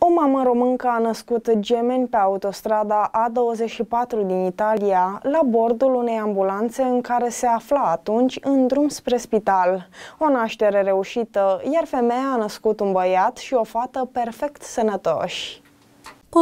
O mamă româncă a născut gemeni pe autostrada A24 din Italia, la bordul unei ambulanțe în care se afla atunci în drum spre spital. O naștere reușită, iar femeia a născut un băiat și o fată perfect sănătoși.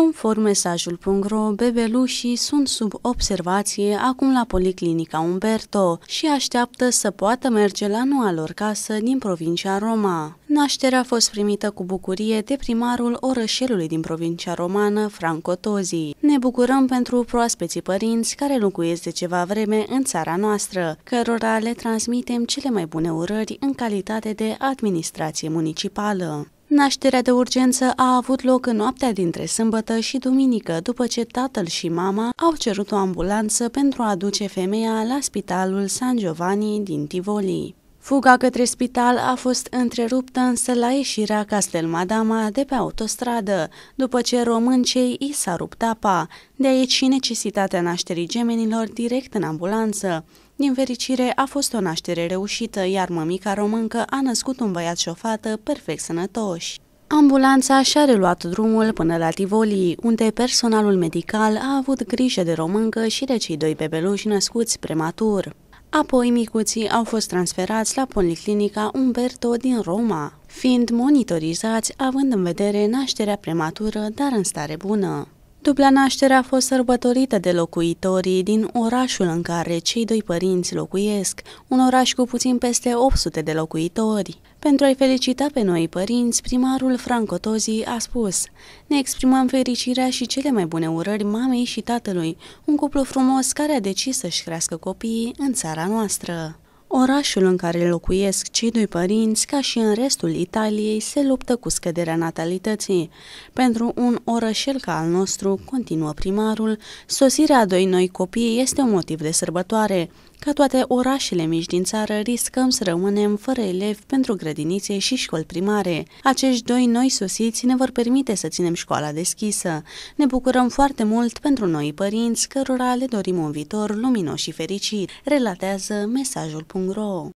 Conform mesajul.ro, bebelușii sunt sub observație acum la Policlinica Umberto și așteaptă să poată merge la noua lor casă din provincia Roma. Nașterea a fost primită cu bucurie de primarul orășelului din provincia romană, Franco Tozi. Ne bucurăm pentru proaspeții părinți care locuiesc de ceva vreme în țara noastră, cărora le transmitem cele mai bune urări în calitate de administrație municipală. Nașterea de urgență a avut loc în noaptea dintre sâmbătă și duminică, după ce tatăl și mama au cerut o ambulanță pentru a duce femeia la spitalul San Giovanni din Tivoli. Fuga către spital a fost întreruptă însă la ieșirea Madama de pe autostradă, după ce româncei i s-a rupt apa, de aici și necesitatea nașterii gemenilor direct în ambulanță. Din fericire, a fost o naștere reușită, iar mămica româncă a născut un băiat și o fată perfect sănătoși. Ambulanța și-a reluat drumul până la Tivoli, unde personalul medical a avut grijă de româncă și de cei doi bebeluși născuți prematur. Apoi, micuții au fost transferați la Policlinica Umberto din Roma, fiind monitorizați având în vedere nașterea prematură, dar în stare bună. Dubla naștere a fost sărbătorită de locuitorii din orașul în care cei doi părinți locuiesc, un oraș cu puțin peste 800 de locuitori. Pentru a-i felicita pe noi părinți, primarul Franco Tozi a spus Ne exprimăm fericirea și cele mai bune urări mamei și tatălui, un cuplu frumos care a decis să-și crească copiii în țara noastră. Orașul în care locuiesc cei doi părinți, ca și în restul Italiei, se luptă cu scăderea natalității. Pentru un orășel ca al nostru, continuă primarul, sosirea a doi noi copii este un motiv de sărbătoare. Ca toate orașele mici din țară, riscăm să rămânem fără elevi pentru grădinițe și școli primare. Acești doi noi sosiți ne vor permite să ținem școala deschisă. Ne bucurăm foarte mult pentru noi părinți, cărora le dorim un viitor luminos și fericit, relatează mesajul.ro.